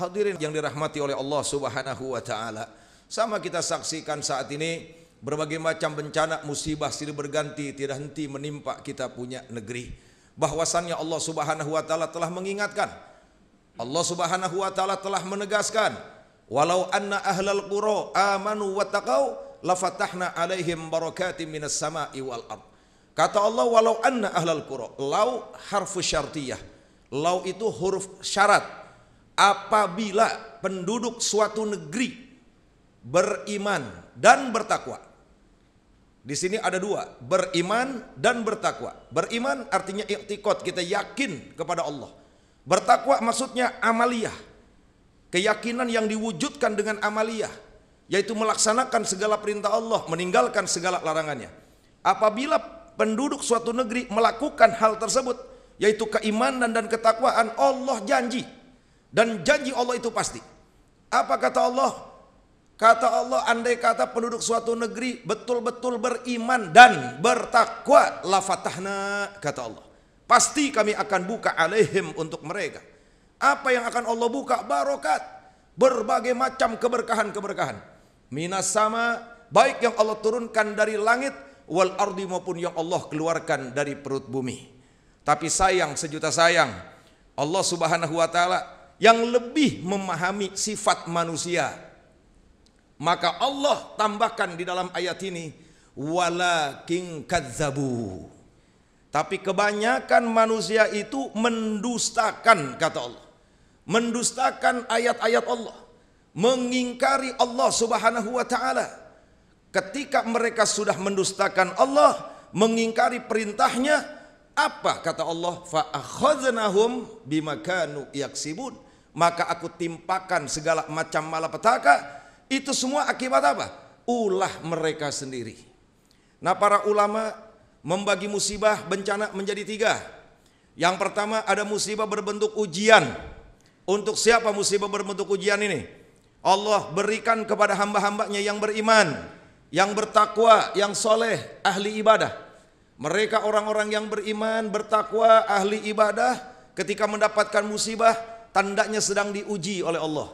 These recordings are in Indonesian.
Hadirin yang dirahmati oleh Allah Subhanahu wa taala. Sama kita saksikan saat ini berbagai macam bencana musibah silih berganti tidak henti menimpa kita punya negeri. Bahwasannya Allah Subhanahu wa taala telah mengingatkan. Allah Subhanahu wa taala telah menegaskan, "Walau anna ahlal qura amanu wattaqau lafatahna alaihim barakatim minas sama'i wal ard." Kata Allah, "Walau anna ahlal qura." Lau harfu syartiyah. Lau itu huruf syarat apabila penduduk suatu negeri beriman dan bertakwa. Di sini ada dua, beriman dan bertakwa. Beriman artinya iktikot, kita yakin kepada Allah. Bertakwa maksudnya amaliyah. Keyakinan yang diwujudkan dengan amaliyah, yaitu melaksanakan segala perintah Allah, meninggalkan segala larangannya. Apabila penduduk suatu negeri melakukan hal tersebut, yaitu keimanan dan ketakwaan, Allah janji dan janji Allah itu pasti. Apa kata Allah? Kata Allah, andai kata penduduk suatu negeri betul-betul beriman dan bertakwa, lafatahna, kata Allah. Pasti kami akan buka alaihim untuk mereka. Apa yang akan Allah buka? Barokat. Berbagai macam keberkahan-keberkahan. Minas sama, baik yang Allah turunkan dari langit, wal ardi maupun yang Allah keluarkan dari perut bumi. Tapi sayang, sejuta sayang, Allah subhanahu wa ta'ala yang lebih memahami sifat manusia. Maka Allah tambahkan di dalam ayat ini walakin kadzabu. Tapi kebanyakan manusia itu mendustakan kata Allah. Mendustakan ayat-ayat Allah, mengingkari Allah Subhanahu wa taala. Ketika mereka sudah mendustakan Allah, mengingkari perintahnya, apa kata Allah? Fa akhadnahum bimakanu yaksibun maka aku timpakan segala macam malapetaka itu semua akibat apa? Ulah mereka sendiri. Nah para ulama membagi musibah bencana menjadi tiga. Yang pertama ada musibah berbentuk ujian. Untuk siapa musibah berbentuk ujian ini? Allah berikan kepada hamba-hambanya yang beriman, yang bertakwa, yang soleh, ahli ibadah. Mereka orang-orang yang beriman, bertakwa, ahli ibadah, ketika mendapatkan musibah, tandanya sedang diuji oleh Allah.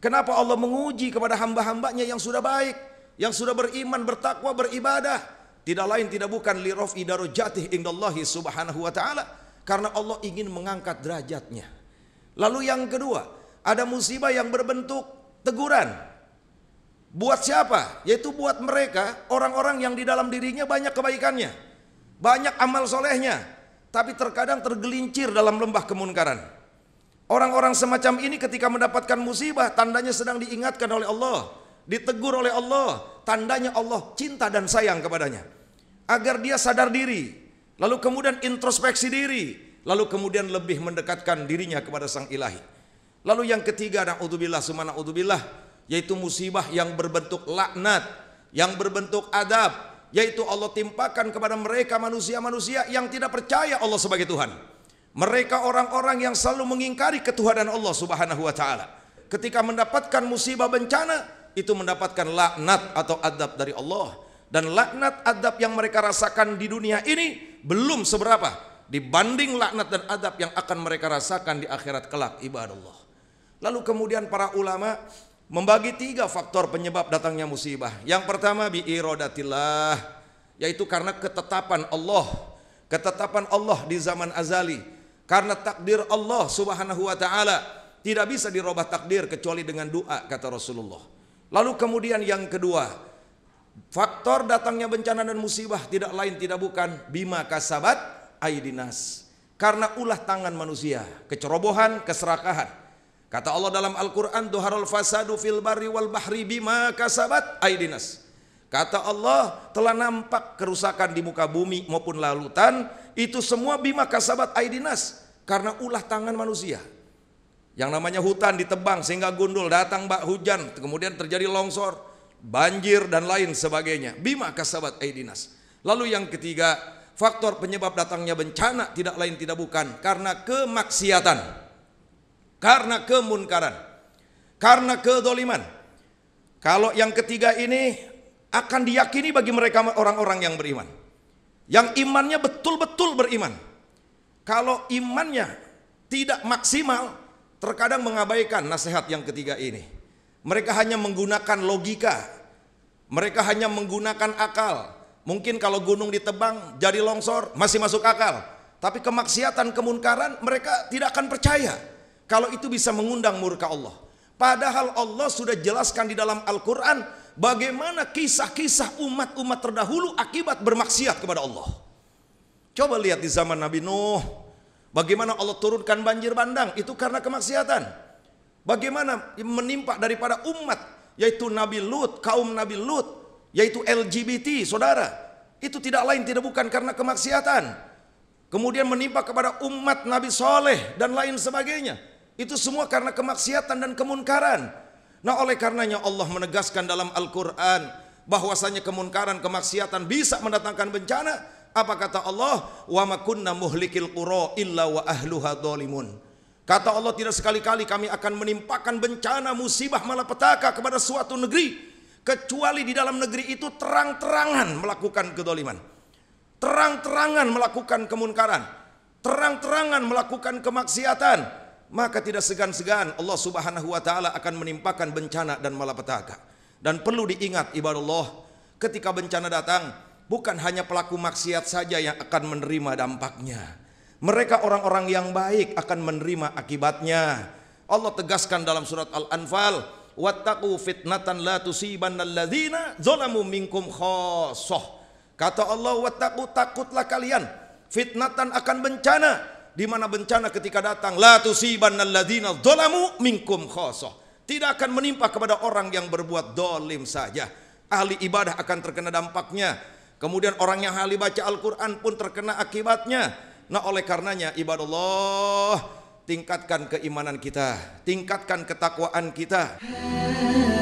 Kenapa Allah menguji kepada hamba-hambanya yang sudah baik, yang sudah beriman, bertakwa, beribadah? Tidak lain tidak bukan lirof jatih indallahi subhanahu wa ta'ala. Karena Allah ingin mengangkat derajatnya. Lalu yang kedua, ada musibah yang berbentuk teguran. Buat siapa? Yaitu buat mereka, orang-orang yang di dalam dirinya banyak kebaikannya. Banyak amal solehnya. Tapi terkadang tergelincir dalam lembah kemunkaran. Orang-orang semacam ini ketika mendapatkan musibah tandanya sedang diingatkan oleh Allah, ditegur oleh Allah, tandanya Allah cinta dan sayang kepadanya. Agar dia sadar diri, lalu kemudian introspeksi diri, lalu kemudian lebih mendekatkan dirinya kepada Sang Ilahi. Lalu yang ketiga naudzubillah sumana naudzubillah yaitu musibah yang berbentuk laknat, yang berbentuk adab, yaitu Allah timpakan kepada mereka manusia-manusia yang tidak percaya Allah sebagai Tuhan. Mereka orang-orang yang selalu mengingkari ketuhanan Allah Subhanahu wa taala. Ketika mendapatkan musibah bencana, itu mendapatkan laknat atau adab dari Allah dan laknat adab yang mereka rasakan di dunia ini belum seberapa dibanding laknat dan adab yang akan mereka rasakan di akhirat kelak ibadallah. Lalu kemudian para ulama membagi tiga faktor penyebab datangnya musibah. Yang pertama bi yaitu karena ketetapan Allah. Ketetapan Allah di zaman azali karena takdir Allah Subhanahu wa taala tidak bisa dirubah takdir kecuali dengan doa kata Rasulullah. Lalu kemudian yang kedua, faktor datangnya bencana dan musibah tidak lain tidak bukan bima kasabat aidinas. Karena ulah tangan manusia, kecerobohan, keserakahan. Kata Allah dalam Al-Qur'an, "Duharul fasadu fil barri wal bahri bima kasabat aidinas." Kata Allah, telah nampak kerusakan di muka bumi maupun lautan itu semua bima kasabat aidinas karena ulah tangan manusia. Yang namanya hutan ditebang sehingga gundul, datang bak hujan, kemudian terjadi longsor, banjir dan lain sebagainya. Bima kasabat aidinas. Lalu yang ketiga, faktor penyebab datangnya bencana tidak lain tidak bukan karena kemaksiatan. Karena kemunkaran. Karena kedoliman. Kalau yang ketiga ini akan diyakini bagi mereka orang-orang yang beriman. Yang imannya betul-betul beriman. Kalau imannya tidak maksimal, terkadang mengabaikan nasihat yang ketiga ini. Mereka hanya menggunakan logika. Mereka hanya menggunakan akal. Mungkin kalau gunung ditebang jadi longsor masih masuk akal. Tapi kemaksiatan, kemunkaran mereka tidak akan percaya. Kalau itu bisa mengundang murka Allah. Padahal Allah sudah jelaskan di dalam Al-Quran bagaimana kisah-kisah umat-umat terdahulu akibat bermaksiat kepada Allah. Coba lihat di zaman Nabi Nuh, bagaimana Allah turunkan banjir bandang itu karena kemaksiatan. Bagaimana menimpa daripada umat yaitu Nabi Lut, kaum Nabi Lut, yaitu LGBT, Saudara. Itu tidak lain tidak bukan karena kemaksiatan. Kemudian menimpa kepada umat Nabi Soleh dan lain sebagainya. Itu semua karena kemaksiatan dan kemunkaran. Nah oleh karenanya Allah menegaskan dalam Al-Quran bahwasanya kemunkaran kemaksiatan bisa mendatangkan bencana. Apa kata Allah? Wa makunna muhlikil qura illa wa ahluha dolimun. Kata Allah tidak sekali-kali kami akan menimpakan bencana musibah malapetaka kepada suatu negeri kecuali di dalam negeri itu terang-terangan melakukan kedoliman. Terang-terangan melakukan kemunkaran. Terang-terangan melakukan kemaksiatan maka tidak segan-segan Allah Subhanahu wa taala akan menimpakan bencana dan malapetaka. Dan perlu diingat ibadah Allah, ketika bencana datang bukan hanya pelaku maksiat saja yang akan menerima dampaknya. Mereka orang-orang yang baik akan menerima akibatnya. Allah tegaskan dalam surat Al-Anfal, "Wattaqu fitnatan la tusibannal zalamu minkum khassah." Kata Allah, "Wattaqu takutlah kalian fitnatan akan bencana di mana bencana ketika datang la tusibannalladzina dzalamu minkum khosoh. Tidak akan menimpa kepada orang yang berbuat dolim saja. Ahli ibadah akan terkena dampaknya. Kemudian orang yang ahli baca Al-Quran pun terkena akibatnya. Nah oleh karenanya ibadah Allah tingkatkan keimanan kita, tingkatkan ketakwaan kita.